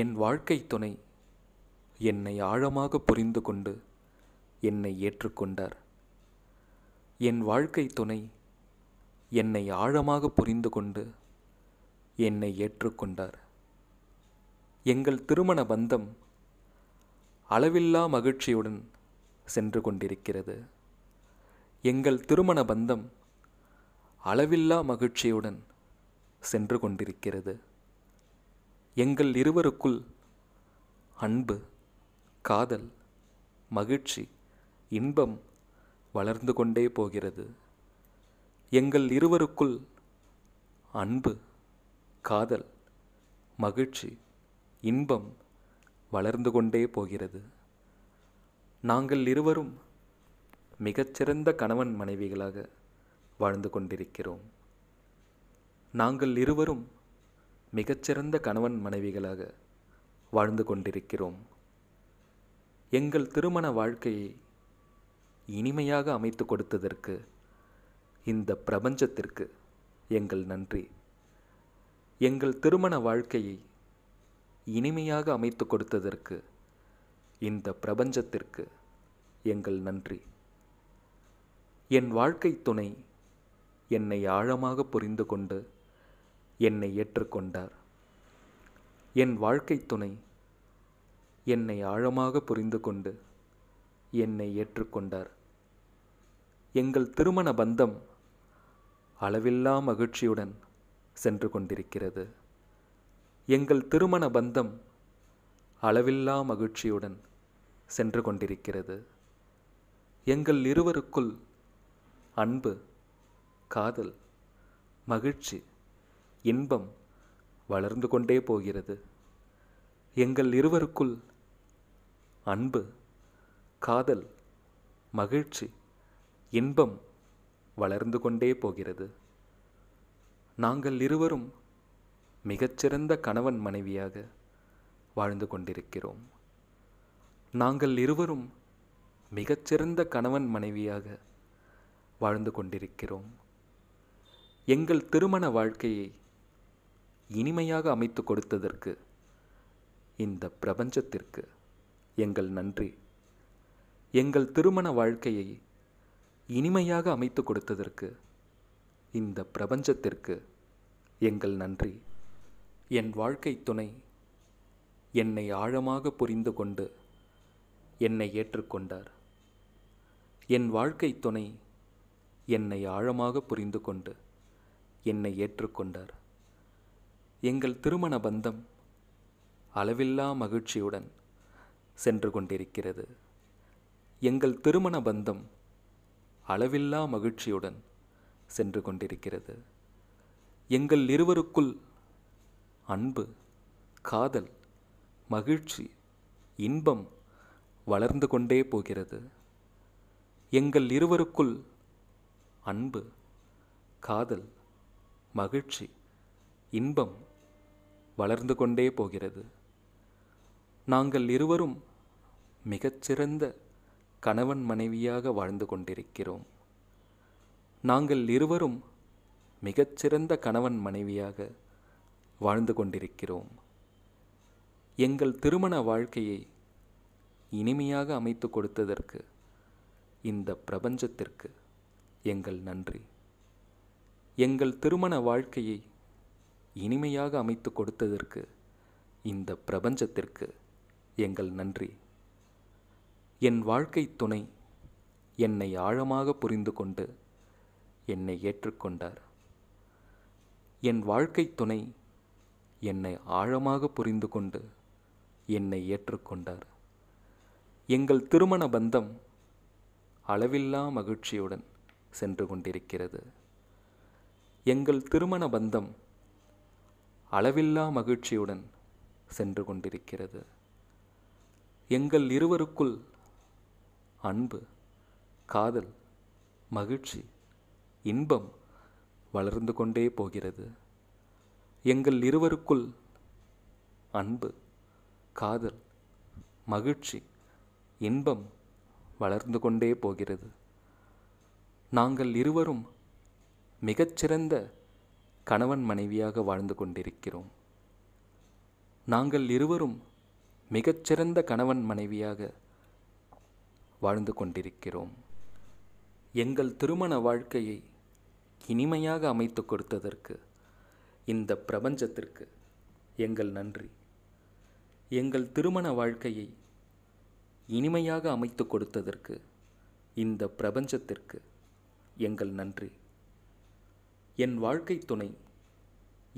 என் வாழ்க்கை துணை என்னை ஆழமாக புரிந்து கொண்டு என்னை ஏற்றுக்கொண்டார் என் வாழ்க்கை துணை என்னை ஆழமாக புரிந்து கொண்டு என்னை ஏற்றுக்கொண்டார் எங்கள் திருமண பந்தம் அளவில்லா மகிழ்ச்சியுடன் சென்று கொண்டிருக்கிறது எங்கள் திருமண பந்தம் அளவில்லா மகிழ்ச்சியுடன் சென்று கொண்டிருக்கிறது எங்கள் இருவருக்குள் அன்பு காதல் மகிழ்ச்சி இன்பம் வளர்ந்து கொண்டே போகிறது எங்கள் இருவருக்குள் அன்பு காதல் மகிழ்ச்சி இன்பம் வளர்ந்து கொண்டே போகிறது நாங்கள் இருவரும் மிகச்சிறந்த கணவன் மனைவிகளாக வாழ்ந்து கொண்டிருக்கிறோம் நாங்கள் இருவரும் மிகச்சிறந்த கணவன் மனைவிகளாக வாழ்ந்து கொண்டிருக்கிறோம் எங்கள் திருமண வாழ்க்கையை இனிமையாக அமைத்து கொடுத்ததற்கு இந்த பிரபஞ்சத்திற்கு எங்கள் நன்றி எங்கள் திருமண வாழ்க்கையை இனிமையாக அமைத்து கொடுத்ததற்கு இந்த பிரபஞ்சத்திற்கு எங்கள் நன்றி என் வாழ்க்கை துணை என்னை ஆழமாக புரிந்து கொண்டு என்னை ஏற்றுக்கொண்டார் என் வாழ்க்கை துணை என்னை ஆழமாக புரிந்து கொண்டு என்னை ஏற்றுக்கொண்டார் எங்கள் திருமண பந்தம் அளவில்லா மகிழ்ச்சியுடன் சென்று கொண்டிருக்கிறது எங்கள் திருமண பந்தம் அளவில்லா மகிழ்ச்சியுடன் சென்று கொண்டிருக்கிறது எங்கள் இருவருக்குள் அன்பு காதல் மகிழ்ச்சி இன்பம் வளர்ந்து கொண்டே போகிறது எங்கள் இருவருக்குள் அன்பு காதல் மகிழ்ச்சி இன்பம் வளர்ந்து கொண்டே போகிறது நாங்கள் இருவரும் மிகச்சிறந்த கணவன் மனைவியாக வாழ்ந்து கொண்டிருக்கிறோம் நாங்கள் இருவரும் மிகச்சிறந்த கணவன் மனைவியாக வாழ்ந்து கொண்டிருக்கிறோம் எங்கள் திருமண வாழ்க்கையை இனிமையாக அமைத்து கொடுத்ததற்கு இந்த பிரபஞ்சத்திற்கு எங்கள் நன்றி எங்கள் திருமண வாழ்க்கையை இனிமையாக அமைத்து கொடுத்ததற்கு இந்த பிரபஞ்சத்திற்கு எங்கள் நன்றி என் வாழ்க்கை துணை என்னை ஆழமாக புரிந்து கொண்டு என்னை ஏற்றுக்கொண்டார் என் வாழ்க்கை துணை என்னை ஆழமாக புரிந்து கொண்டு என்னை ஏற்றுக்கொண்டார் எங்கள் திருமண பந்தம் அளவில்லா மகிழ்ச்சியுடன் சென்று கொண்டிருக்கிறது எங்கள் திருமண பந்தம் அளவில்லா மகிழ்ச்சியுடன் சென்று கொண்டிருக்கிறது எங்கள் இருவருக்குள் அன்பு காதல் மகிழ்ச்சி இன்பம் வளர்ந்து கொண்டே போகிறது எங்கள் இருவருக்குள் அன்பு காதல் மகிழ்ச்சி இன்பம் வளர்ந்து கொண்டே போகிறது நாங்கள் இருவரும் மிகச்சிறந்த கணவன் மனைவியாக வாழ்ந்து கொண்டிருக்கிறோம் நாங்கள் இருவரும் மிகச்சிறந்த கணவன் மனைவியாக வாழ்ந்து கொண்டிருக்கிறோம் எங்கள் திருமண வாழ்க்கையை இனிமையாக அமைத்து கொடுத்ததற்கு இந்த பிரபஞ்சத்திற்கு எங்கள் நன்றி எங்கள் திருமண வாழ்க்கையை இனிமையாக அமைத்து கொடுத்ததற்கு இந்த பிரபஞ்சத்திற்கு எங்கள் நன்றி என் வாழ்க்கை துணை என்னை ஆழமாக புரிந்து கொண்டு என்னை ஏற்றுக்கொண்டார் என் வாழ்க்கை துணை என்னை ஆழமாக புரிந்து கொண்டு என்னை ஏற்றுக்கொண்டார் எங்கள் திருமண பந்தம் அளவில்லா மகிழ்ச்சியுடன் சென்று கொண்டிருக்கிறது எங்கள் திருமண பந்தம் அளவில்லா மகிழ்ச்சியுடன் சென்று கொண்டிருக்கிறது எங்கள் இருவருக்குள் அன்பு காதல் மகிழ்ச்சி இன்பம் வளர்ந்து கொண்டே போகிறது எங்கள் இருவருக்குள் அன்பு காதல் மகிழ்ச்சி இன்பம் வளர்ந்து கொண்டே போகிறது நாங்கள் இருவரும் மிகச்சிறந்த கணவன் மனைவியாக வாழ்ந்து கொண்டிருக்கிறோம் நாங்கள் இருவரும் மிகச்சிறந்த கணவன் மனைவியாக வாழ்ந்து கொண்டிருக்கிறோம் எங்கள் திருமண வாழ்க்கையை இனிமையாக அமைத்து கொடுத்ததற்கு இந்த பிரபஞ்சத்திற்கு எங்கள் நன்றி எங்கள் திருமண வாழ்க்கையை இனிமையாக அமைத்து கொடுத்ததற்கு இந்த பிரபஞ்சத்திற்கு எங்கள் நன்றி என் வாழ்க்கை துணை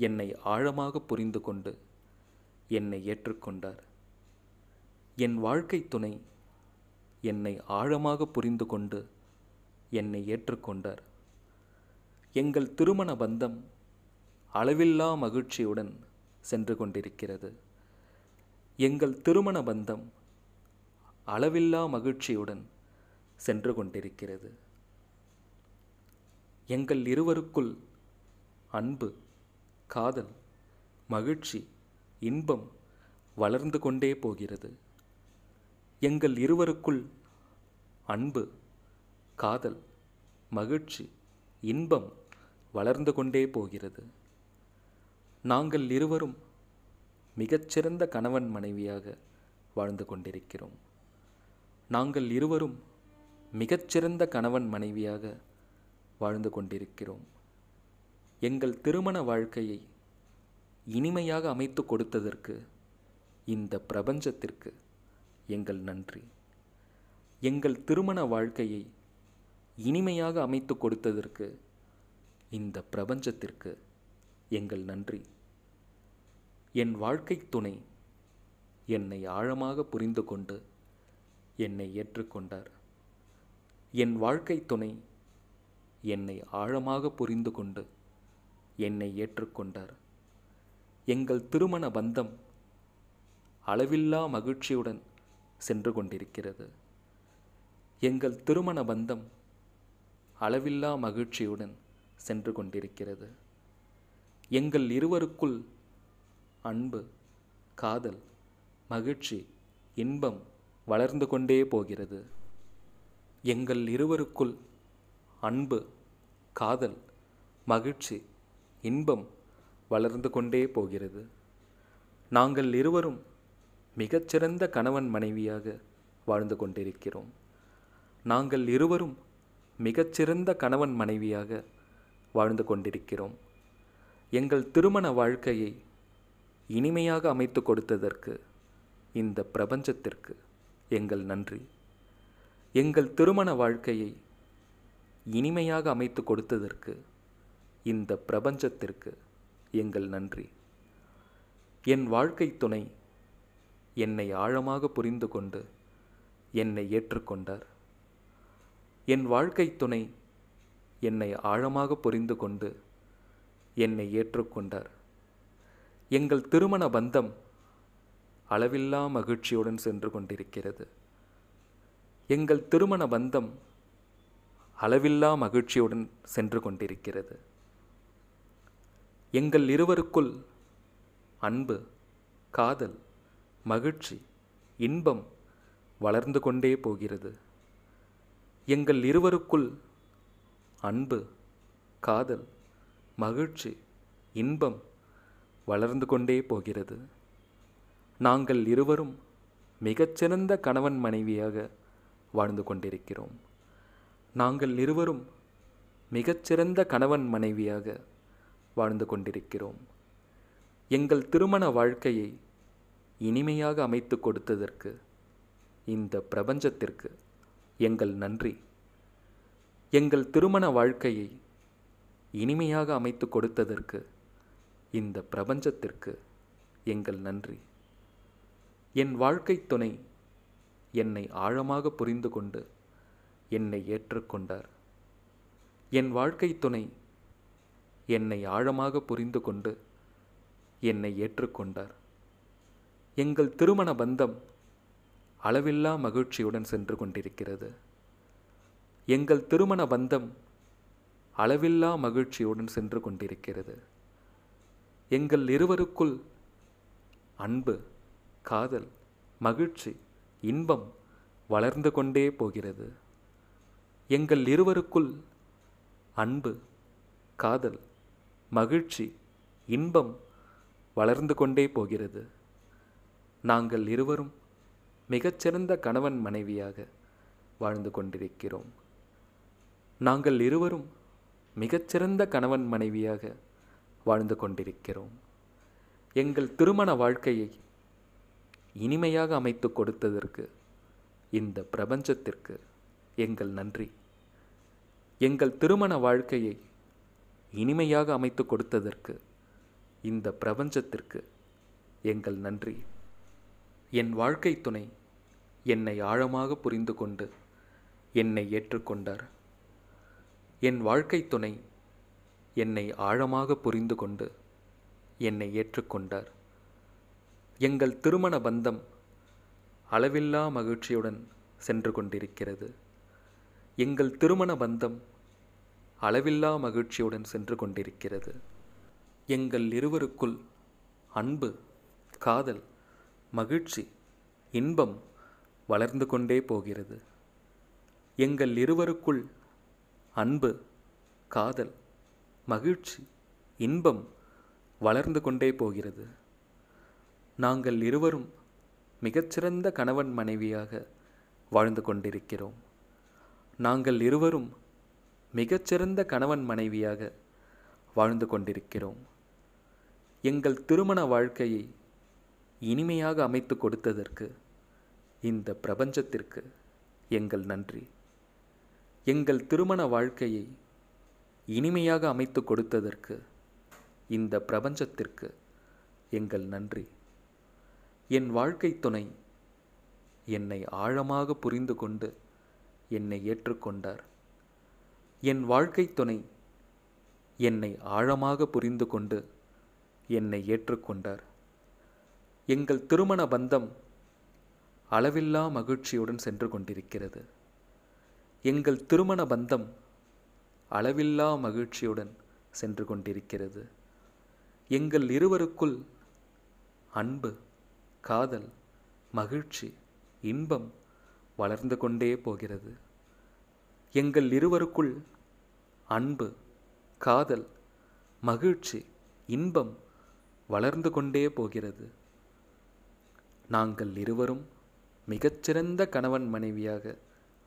என்னை ஆழமாக புரிந்து கொண்டு என்னை ஏற்றுக்கொண்டார் என் வாழ்க்கை துணை என்னை ஆழமாக புரிந்து கொண்டு என்னை ஏற்றுக்கொண்டார் எங்கள் திருமண பந்தம் அளவில்லா மகிழ்ச்சியுடன் சென்று கொண்டிருக்கிறது எங்கள் திருமண பந்தம் அளவில்லா மகிழ்ச்சியுடன் சென்று கொண்டிருக்கிறது எங்கள் இருவருக்குள் அன்பு காதல் மகிழ்ச்சி இன்பம் வளர்ந்து கொண்டே போகிறது எங்கள் இருவருக்குள் அன்பு காதல் மகிழ்ச்சி இன்பம் வளர்ந்து கொண்டே போகிறது நாங்கள் இருவரும் மிகச்சிறந்த கணவன் மனைவியாக வாழ்ந்து கொண்டிருக்கிறோம் நாங்கள் இருவரும் மிகச்சிறந்த கணவன் மனைவியாக வாழ்ந்து கொண்டிருக்கிறோம் எங்கள் திருமண வாழ்க்கையை இனிமையாக அமைத்து கொடுத்ததற்கு இந்த பிரபஞ்சத்திற்கு எங்கள் நன்றி எங்கள் திருமண வாழ்க்கையை இனிமையாக அமைத்து கொடுத்ததற்கு இந்த பிரபஞ்சத்திற்கு எங்கள் நன்றி என் வாழ்க்கை துணை என்னை ஆழமாக புரிந்து கொண்டு என்னை ஏற்றுக்கொண்டார் என் வாழ்க்கை துணை என்னை ஆழமாக புரிந்து கொண்டு என்னை ஏற்றுக்கொண்டார் எங்கள் திருமண பந்தம் அளவில்லா மகிழ்ச்சியுடன் சென்று கொண்டிருக்கிறது எங்கள் திருமண பந்தம் அளவில்லா மகிழ்ச்சியுடன் சென்று கொண்டிருக்கிறது எங்கள் இருவருக்குள் அன்பு காதல் மகிழ்ச்சி இன்பம் வளர்ந்து கொண்டே போகிறது எங்கள் இருவருக்குள் அன்பு காதல் மகிழ்ச்சி இன்பம் வளர்ந்து கொண்டே போகிறது நாங்கள் இருவரும் மிகச்சிறந்த கணவன் மனைவியாக வாழ்ந்து கொண்டிருக்கிறோம் நாங்கள் இருவரும் மிகச்சிறந்த கணவன் மனைவியாக வாழ்ந்து கொண்டிருக்கிறோம் எங்கள் திருமண வாழ்க்கையை இனிமையாக அமைத்து கொடுத்ததற்கு இந்த பிரபஞ்சத்திற்கு எங்கள் நன்றி எங்கள் திருமண வாழ்க்கையை இனிமையாக அமைத்து கொடுத்ததற்கு இந்த பிரபஞ்சத்திற்கு எங்கள் நன்றி என் வாழ்க்கை துணை என்னை ஆழமாக புரிந்து கொண்டு என்னை ஏற்றுக்கொண்டார் என் வாழ்க்கை துணை என்னை ஆழமாக புரிந்து கொண்டு என்னை ஏற்றுக்கொண்டார் எங்கள் திருமண பந்தம் அளவில்லா மகிழ்ச்சியுடன் சென்று கொண்டிருக்கிறது எங்கள் திருமண பந்தம் அளவில்லா மகிழ்ச்சியுடன் சென்று கொண்டிருக்கிறது எங்கள் இருவருக்குள் அன்பு காதல் மகிழ்ச்சி இன்பம் வளர்ந்து கொண்டே போகிறது எங்கள் இருவருக்குள் அன்பு காதல் மகிழ்ச்சி இன்பம் வளர்ந்து கொண்டே போகிறது நாங்கள் இருவரும் மிகச்சிறந்த கணவன் மனைவியாக வாழ்ந்து கொண்டிருக்கிறோம் நாங்கள் இருவரும் மிகச்சிறந்த கணவன் மனைவியாக வாழ்ந்து கொண்டிருக்கிறோம் எங்கள் திருமண வாழ்க்கையை இனிமையாக அமைத்து கொடுத்ததற்கு இந்த பிரபஞ்சத்திற்கு எங்கள் நன்றி எங்கள் திருமண வாழ்க்கையை இனிமையாக அமைத்து கொடுத்ததற்கு இந்த பிரபஞ்சத்திற்கு எங்கள் நன்றி என் வாழ்க்கை துணை என்னை ஆழமாக புரிந்து கொண்டு என்னை ஏற்றுக்கொண்டார் என் வாழ்க்கை துணை என்னை ஆழமாக புரிந்து கொண்டு என்னை ஏற்றுக்கொண்டார் எங்கள் திருமண பந்தம் அளவில்லா மகிழ்ச்சியுடன் சென்று கொண்டிருக்கிறது எங்கள் திருமண பந்தம் அளவில்லா மகிழ்ச்சியுடன் சென்று கொண்டிருக்கிறது எங்கள் இருவருக்குள் அன்பு காதல் மகிழ்ச்சி இன்பம் வளர்ந்து கொண்டே போகிறது எங்கள் இருவருக்குள் அன்பு காதல் மகிழ்ச்சி இன்பம் வளர்ந்து கொண்டே போகிறது நாங்கள் இருவரும் மிகச்சிறந்த கணவன் மனைவியாக வாழ்ந்து கொண்டிருக்கிறோம் நாங்கள் இருவரும் மிகச்சிறந்த கணவன் மனைவியாக வாழ்ந்து கொண்டிருக்கிறோம் எங்கள் திருமண வாழ்க்கையை இனிமையாக அமைத்து கொடுத்ததற்கு இந்த பிரபஞ்சத்திற்கு எங்கள் நன்றி எங்கள் திருமண வாழ்க்கையை இனிமையாக அமைத்து கொடுத்ததற்கு இந்த பிரபஞ்சத்திற்கு எங்கள் நன்றி என் வாழ்க்கை துணை என்னை ஆழமாக புரிந்து கொண்டு என்னை ஏற்றுக்கொண்டார் என் வாழ்க்கை துணை என்னை ஆழமாக புரிந்து கொண்டு என்னை ஏற்றுக்கொண்டார் எங்கள் திருமண பந்தம் அளவில்லா மகிழ்ச்சியுடன் சென்று கொண்டிருக்கிறது எங்கள் திருமண பந்தம் அளவில்லா மகிழ்ச்சியுடன் சென்று கொண்டிருக்கிறது எங்கள் இருவருக்குள் அன்பு காதல் மகிழ்ச்சி இன்பம் வளர்ந்து கொண்டே போகிறது எங்கள் இருவருக்குள் அன்பு காதல் மகிழ்ச்சி இன்பம் வளர்ந்து கொண்டே போகிறது நாங்கள் இருவரும் மிகச்சிறந்த கணவன் மனைவியாக வாழ்ந்து கொண்டிருக்கிறோம் நாங்கள் இருவரும் மிகச்சிறந்த கணவன் மனைவியாக வாழ்ந்து கொண்டிருக்கிறோம் எங்கள் திருமண வாழ்க்கையை இனிமையாக அமைத்து கொடுத்ததற்கு இந்த பிரபஞ்சத்திற்கு எங்கள் நன்றி எங்கள் திருமண வாழ்க்கையை இனிமையாக அமைத்து கொடுத்ததற்கு இந்த பிரபஞ்சத்திற்கு எங்கள் நன்றி என் வாழ்க்கை துணை என்னை ஆழமாக புரிந்து கொண்டு என்னை ஏற்றுக்கொண்டார் என் வாழ்க்கை துணை என்னை ஆழமாக புரிந்து கொண்டு என்னை ஏற்றுக்கொண்டார் எங்கள் திருமண பந்தம் அளவில்லா மகிழ்ச்சியுடன் சென்று கொண்டிருக்கிறது எங்கள் திருமண பந்தம் அளவில்லா மகிழ்ச்சியுடன் சென்று கொண்டிருக்கிறது எங்கள் இருவருக்குள் அன்பு காதல் மகிழ்ச்சி இன்பம் வளர்ந்து கொண்டே போகிறது எங்கள் இருவருக்குள் அன்பு காதல் மகிழ்ச்சி இன்பம் வளர்ந்து கொண்டே போகிறது நாங்கள் இருவரும் மிகச்சிறந்த கணவன் மனைவியாக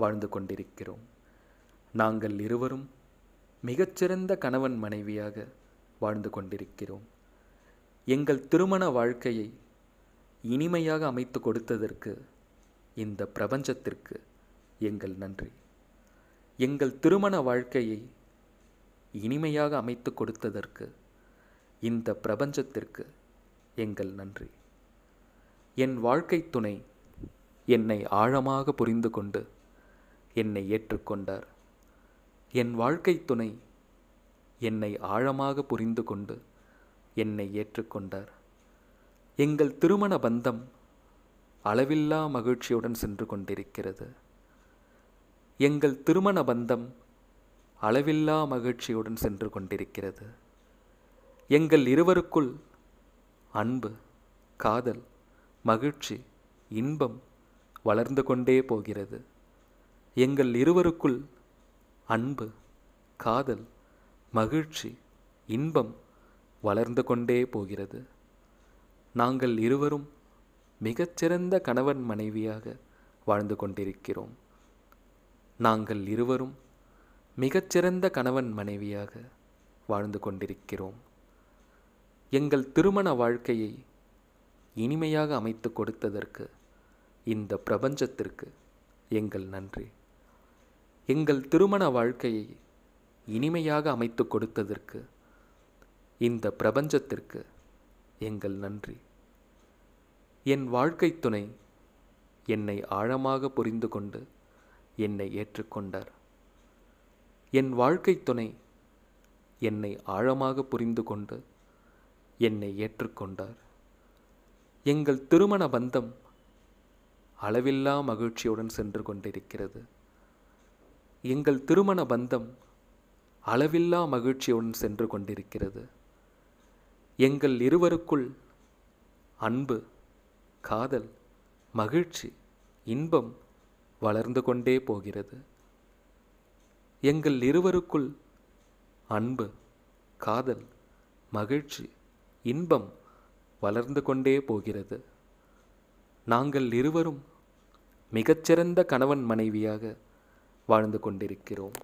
வாழ்ந்து கொண்டிருக்கிறோம் நாங்கள் இருவரும் மிகச்சிறந்த கணவன் மனைவியாக வாழ்ந்து கொண்டிருக்கிறோம் எங்கள் திருமண வாழ்க்கையை இனிமையாக அமைத்து கொடுத்ததற்கு இந்த பிரபஞ்சத்திற்கு எங்கள் நன்றி எங்கள் திருமண வாழ்க்கையை இனிமையாக அமைத்து கொடுத்ததற்கு இந்த பிரபஞ்சத்திற்கு எங்கள் நன்றி என் வாழ்க்கை துணை என்னை ஆழமாக புரிந்து கொண்டு என்னை ஏற்றுக்கொண்டார் என் வாழ்க்கை துணை என்னை ஆழமாக புரிந்து கொண்டு என்னை ஏற்றுக்கொண்டார் எங்கள் திருமண பந்தம் அளவில்லா மகிழ்ச்சியுடன் சென்று கொண்டிருக்கிறது எங்கள் திருமண பந்தம் அளவில்லா மகிழ்ச்சியுடன் சென்று கொண்டிருக்கிறது எங்கள் இருவருக்குள் அன்பு காதல் மகிழ்ச்சி இன்பம் வளர்ந்து கொண்டே போகிறது எங்கள் இருவருக்குள் அன்பு காதல் மகிழ்ச்சி இன்பம் வளர்ந்து கொண்டே போகிறது நாங்கள் இருவரும் மிகச்சிறந்த கணவன் மனைவியாக வாழ்ந்து கொண்டிருக்கிறோம் நாங்கள் இருவரும் மிகச்சிறந்த கணவன் மனைவியாக வாழ்ந்து கொண்டிருக்கிறோம் எங்கள் திருமண வாழ்க்கையை இனிமையாக அமைத்து கொடுத்ததற்கு இந்த பிரபஞ்சத்திற்கு எங்கள் நன்றி எங்கள் திருமண வாழ்க்கையை இனிமையாக அமைத்து கொடுத்ததற்கு இந்த பிரபஞ்சத்திற்கு எங்கள் நன்றி என் வாழ்க்கை துணை என்னை ஆழமாக புரிந்து கொண்டு என்னை ஏற்றுக்கொண்டார் என் வாழ்க்கை துணை என்னை ஆழமாக புரிந்து கொண்டு என்னை ஏற்றுக்கொண்டார் எங்கள் திருமண பந்தம் அளவில்லா மகிழ்ச்சியுடன் சென்று கொண்டிருக்கிறது எங்கள் திருமண பந்தம் அளவில்லா மகிழ்ச்சியுடன் சென்று கொண்டிருக்கிறது எங்கள் இருவருக்குள் அன்பு காதல் மகிழ்ச்சி இன்பம் வளர்ந்து கொண்டே போகிறது எங்கள் இருவருக்குள் அன்பு காதல் மகிழ்ச்சி இன்பம் வளர்ந்து கொண்டே போகிறது நாங்கள் இருவரும் மிகச்சிறந்த கணவன் மனைவியாக வாழ்ந்து கொண்டிருக்கிறோம்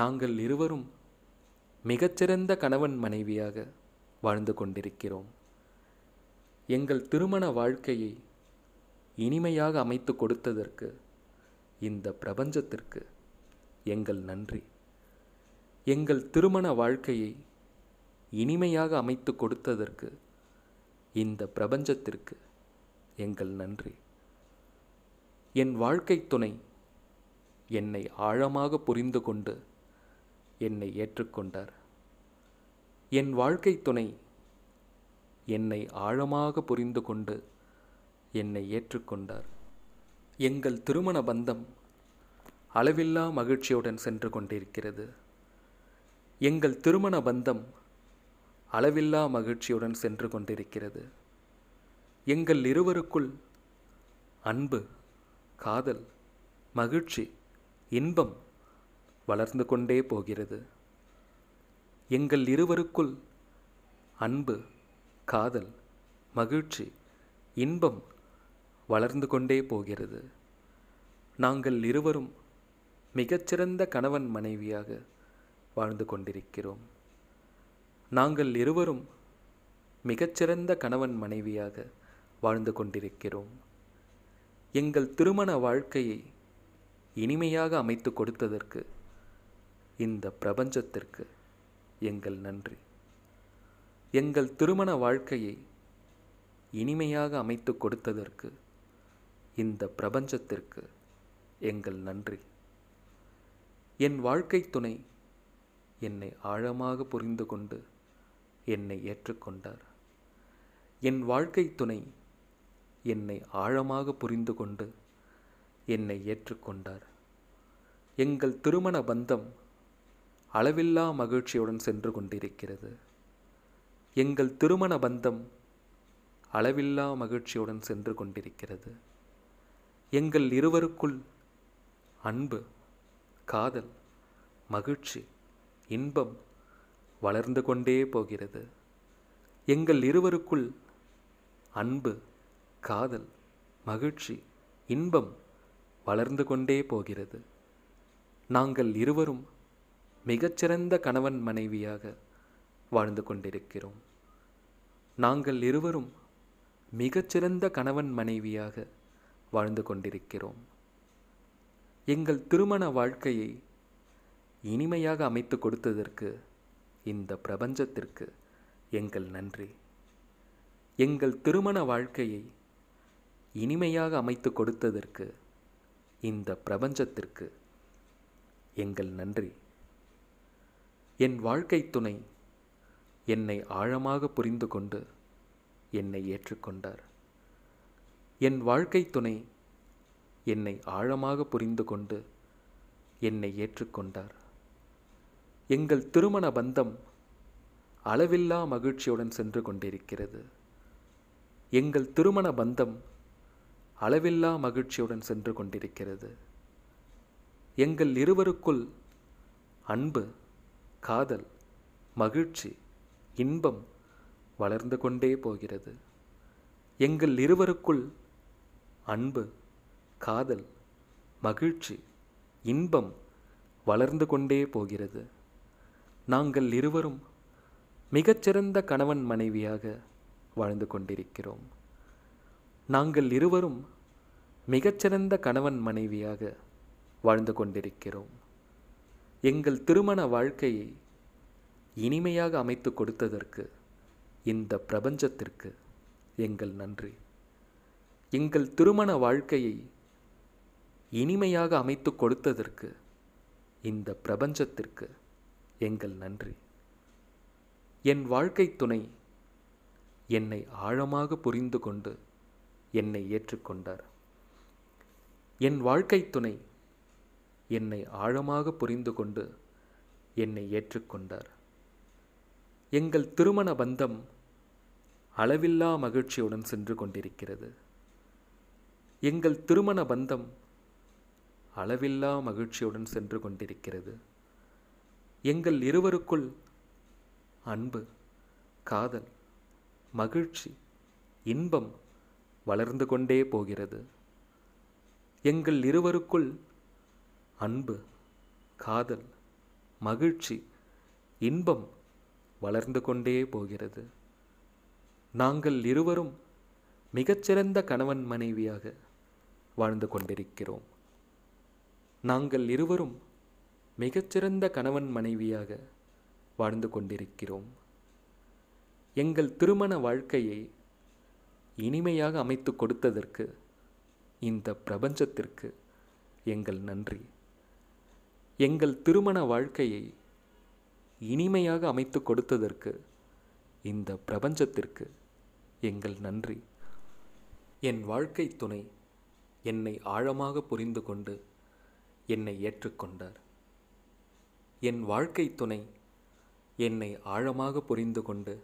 நாங்கள் இருவரும் மிகச்சிறந்த கணவன் மனைவியாக வாழ்ந்து கொண்டிருக்கிறோம் எங்கள் திருமண வாழ்க்கையை இனிமையாக அமைத்து கொடுத்ததற்கு இந்த பிரபஞ்சத்திற்கு எங்கள் நன்றி எங்கள் திருமண வாழ்க்கையை இனிமையாக அமைத்து கொடுத்ததற்கு இந்த பிரபஞ்சத்திற்கு எங்கள் நன்றி என் வாழ்க்கை துணை என்னை ஆழமாக புரிந்து கொண்டு என்னை ஏற்றுக்கொண்டார் என் வாழ்க்கை துணை என்னை ஆழமாக புரிந்து கொண்டு என்னை ஏற்றுக்கொண்டார் எங்கள் திருமண பந்தம் அளவில்லா மகிழ்ச்சியுடன் சென்று கொண்டிருக்கிறது எங்கள் திருமண பந்தம் அளவில்லா மகிழ்ச்சியுடன் சென்று கொண்டிருக்கிறது எங்கள் இருவருக்குள் அன்பு காதல் மகிழ்ச்சி இன்பம் வளர்ந்து கொண்டே போகிறது எங்கள் இருவருக்குள் அன்பு காதல் மகிழ்ச்சி இன்பம் வளர்ந்து கொண்டே போகிறது நாங்கள் இருவரும் மிகச்சிறந்த கணவன் மனைவியாக வாழ்ந்து கொண்டிருக்கிறோம் நாங்கள் இருவரும் மிகச்சிறந்த கணவன் மனைவியாக வாழ்ந்து கொண்டிருக்கிறோம் எங்கள் திருமண வாழ்க்கையை இனிமையாக அமைத்து கொடுத்ததற்கு இந்த பிரபஞ்சத்திற்கு எங்கள் நன்றி எங்கள் திருமண வாழ்க்கையை இனிமையாக அமைத்து கொடுத்ததற்கு இந்த பிரபஞ்சத்திற்கு எங்கள் நன்றி என் வாழ்க்கை துணை என்னை ஆழமாக புரிந்து கொண்டு என்னை ஏற்றுக்கொண்டார் என் வாழ்க்கை துணை என்னை ஆழமாக புரிந்து கொண்டு என்னை ஏற்றுக்கொண்டார் எங்கள் திருமண பந்தம் அளவில்லா மகிழ்ச்சியுடன் சென்று கொண்டிருக்கிறது எங்கள் திருமண பந்தம் அளவில்லா மகிழ்ச்சியுடன் சென்று கொண்டிருக்கிறது எங்கள் இருவருக்குள் அன்பு காதல் மகிழ்ச்சி இன்பம் வளர்ந்து கொண்டே போகிறது எங்கள் இருவருக்குள் அன்பு காதல் மகிழ்ச்சி இன்பம் வளர்ந்து கொண்டே போகிறது நாங்கள் இருவரும் மிகச்சிறந்த கணவன் மனைவியாக வாழ்ந்து கொண்டிருக்கிறோம் நாங்கள் இருவரும் மிகச்சிறந்த கணவன் மனைவியாக வாழ்ந்து கொண்டிருக்கிறோம் எங்கள் திருமண வாழ்க்கையை இனிமையாக அமைத்து கொடுத்ததற்கு இந்த பிரபஞ்சத்திற்கு எங்கள் நன்றி எங்கள் திருமண வாழ்க்கையை இனிமையாக அமைத்து கொடுத்ததற்கு இந்த பிரபஞ்சத்திற்கு எங்கள் நன்றி என் வாழ்க்கை துணை என்னை ஆழமாக புரிந்து கொண்டு என்னை ஏற்றுக்கொண்டார் என் வாழ்க்கை துணை என்னை ஆழமாக புரிந்து கொண்டு என்னை ஏற்றுக்கொண்டார் எங்கள் திருமண பந்தம் அளவில்லா மகிழ்ச்சியுடன் சென்று கொண்டிருக்கிறது எங்கள் திருமண பந்தம் அளவில்லா மகிழ்ச்சியுடன் சென்று கொண்டிருக்கிறது எங்கள் இருவருக்குள் அன்பு காதல் மகிழ்ச்சி இன்பம் வளர்ந்து கொண்டே போகிறது எங்கள் இருவருக்குள் அன்பு காதல் மகிழ்ச்சி இன்பம் வளர்ந்து கொண்டே போகிறது நாங்கள் இருவரும் மிகச்சிறந்த கணவன் மனைவியாக வாழ்ந்து கொண்டிருக்கிறோம் நாங்கள் இருவரும் மிகச்சிறந்த கணவன் மனைவியாக வாழ்ந்து கொண்டிருக்கிறோம் எங்கள் திருமண வாழ்க்கையை இனிமையாக அமைத்து கொடுத்ததற்கு இந்த பிரபஞ்சத்திற்கு எங்கள் நன்றி எங்கள் திருமண வாழ்க்கையை இனிமையாக அமைத்து கொடுத்ததற்கு இந்த பிரபஞ்சத்திற்கு எங்கள் நன்றி என் வாழ்க்கை துணை என்னை ஆழமாக புரிந்து கொண்டு என்னை ஏற்றுக்கொண்டார் என் வாழ்க்கை துணை என்னை ஆழமாக புரிந்து கொண்டு என்னை ஏற்றுக்கொண்டார் எங்கள் திருமண பந்தம் அளவில்லா மகிழ்ச்சியுடன் சென்று கொண்டிருக்கிறது எங்கள் திருமண பந்தம் அளவில்லா மகிழ்ச்சியுடன் சென்று கொண்டிருக்கிறது எங்கள் இருவருக்குள் அன்பு காதல் மகிழ்ச்சி இன்பம் வளர்ந்து கொண்டே போகிறது எங்கள் இருவருக்குள் அன்பு காதல் மகிழ்ச்சி இன்பம் வளர்ந்து கொண்டே போகிறது நாங்கள் இருவரும் மிகச்சிறந்த கணவன் மனைவியாக வாழ்ந்து கொண்டிருக்கிறோம் நாங்கள் இருவரும் மிகச்சிறந்த கணவன் மனைவியாக வாழ்ந்து கொண்டிருக்கிறோம் எங்கள் திருமண வாழ்க்கையை இனிமையாக அமைத்து கொடுத்ததற்கு இந்த பிரபஞ்சத்திற்கு எங்கள் நன்றி எங்கள் திருமண வாழ்க்கையை இனிமையாக அமைத்து கொடுத்ததற்கு இந்த பிரபஞ்சத்திற்கு எங்கள் நன்றி என் வாழ்க்கை துணை என்னை ஆழமாக புரிந்து கொண்டு என்னை ஏற்றுக்கொண்டார் என் வாழ்க்கை துணை என்னை ஆழமாக புரிந்து கொண்டு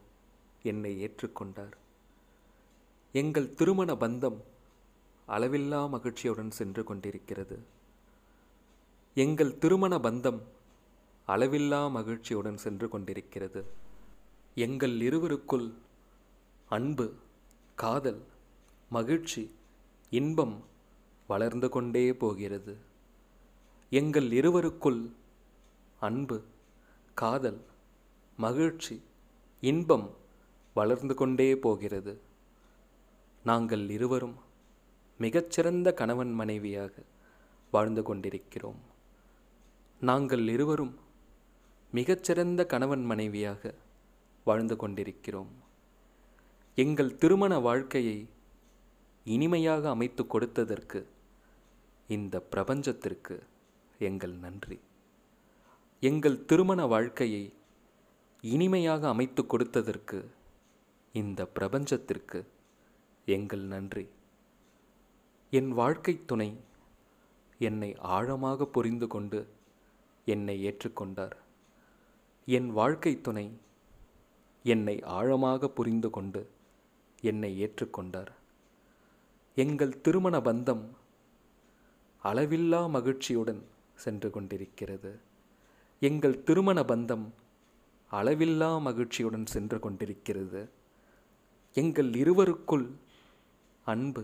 என்னை ஏற்றுக்கொண்டார் எங்கள் திருமண பந்தம் அளவில்லா மகிழ்ச்சியுடன் சென்று கொண்டிருக்கிறது எங்கள் திருமண பந்தம் அளவில்லா மகிழ்ச்சியுடன் சென்று கொண்டிருக்கிறது எங்கள் இருவருக்குள் அன்பு காதல் மகிழ்ச்சி இன்பம் வளர்ந்து கொண்டே போகிறது எங்கள் இருவருக்குள் அன்பு காதல் மகிழ்ச்சி இன்பம் வளர்ந்து கொண்டே போகிறது நாங்கள் இருவரும் மிகச்சிறந்த கணவன் மனைவியாக வாழ்ந்து கொண்டிருக்கிறோம் நாங்கள் இருவரும் மிகச்சிறந்த கணவன் மனைவியாக வாழ்ந்து கொண்டிருக்கிறோம் எங்கள் திருமண வாழ்க்கையை இனிமையாக அமைத்து கொடுத்ததற்கு இந்த பிரபஞ்சத்திற்கு எங்கள் நன்றி எங்கள் திருமண வாழ்க்கையை இனிமையாக அமைத்து கொடுத்ததற்கு இந்த பிரபஞ்சத்திற்கு எங்கள் நன்றி என் வாழ்க்கை துணை என்னை ஆழமாக புரிந்து கொண்டு என்னை ஏற்றுக்கொண்டார் என் வாழ்க்கை துணை என்னை ஆழமாக புரிந்து கொண்டு என்னை ஏற்றுக்கொண்டார் எங்கள் திருமண பந்தம் அளவில்லா மகிழ்ச்சியுடன் சென்று கொண்டிருக்கிறது எங்கள் திருமண பந்தம் அளவில்லா மகிழ்ச்சியுடன் சென்று கொண்டிருக்கிறது எங்கள் இருவருக்குள் அன்பு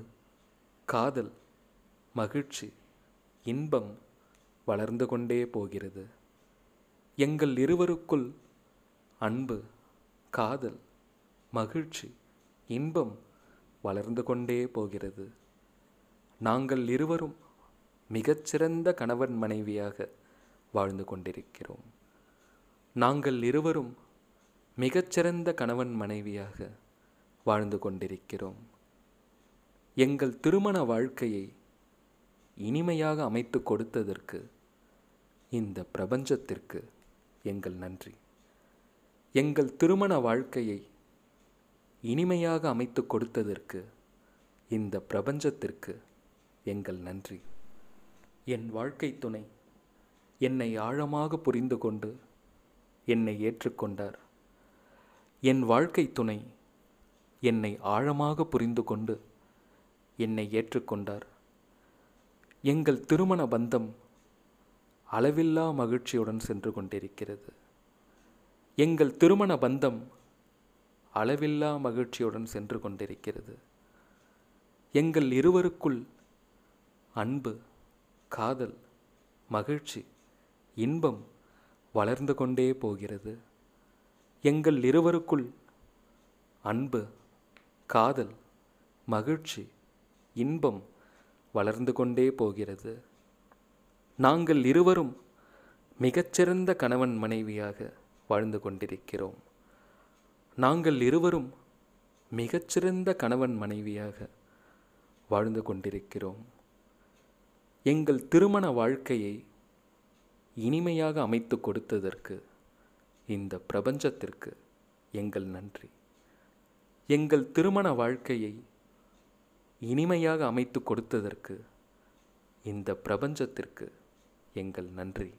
காதல் மகிழ்ச்சி இன்பம் வளர்ந்து கொண்டே போகிறது எங்கள் இருவருக்குள் அன்பு காதல் மகிழ்ச்சி இன்பம் வளர்ந்து கொண்டே போகிறது நாங்கள் இருவரும் மிகச்சிறந்த கணவன் மனைவியாக வாழ்ந்து கொண்டிருக்கிறோம் நாங்கள் இருவரும் மிகச்சிறந்த கணவன் மனைவியாக வாழ்ந்து கொண்டிருக்கிறோம் எங்கள் திருமண வாழ்க்கையை இனிமையாக அமைத்து கொடுத்ததற்கு இந்த பிரபஞ்சத்திற்கு எங்கள் நன்றி எங்கள் திருமண வாழ்க்கையை இனிமையாக அமைத்து கொடுத்ததற்கு இந்த பிரபஞ்சத்திற்கு எங்கள் நன்றி என் வாழ்க்கை துணை என்னை ஆழமாக புரிந்து கொண்டு என்னை ஏற்றுக்கொண்டார் என் வாழ்க்கை துணை என்னை ஆழமாக புரிந்து கொண்டு என்னை ஏற்றுக்கொண்டார் எங்கள் திருமண பந்தம் அளவில்லா மகிழ்ச்சியுடன் சென்று கொண்டிருக்கிறது எங்கள் திருமண பந்தம் அளவில்லா மகிழ்ச்சியுடன் சென்று கொண்டிருக்கிறது எங்கள் இருவருக்குள் அன்பு காதல் மகிழ்ச்சி இன்பம் வளர்ந்து கொண்டே போகிறது எங்கள் இருவருக்குள் அன்பு காதல் மகிழ்ச்சி இன்பம் வளர்ந்து கொண்டே போகிறது நாங்கள் இருவரும் மிகச்சிறந்த கணவன் மனைவியாக வாழ்ந்து கொண்டிருக்கிறோம் நாங்கள் இருவரும் மிகச்சிறந்த கணவன் மனைவியாக வாழ்ந்து கொண்டிருக்கிறோம் எங்கள் திருமண வாழ்க்கையை இனிமையாக அமைத்து கொடுத்ததற்கு இந்த பிரபஞ்சத்திற்கு எங்கள் நன்றி எங்கள் திருமண வாழ்க்கையை இனிமையாக அமைத்து கொடுத்ததற்கு இந்த பிரபஞ்சத்திற்கு எங்கள் நன்றி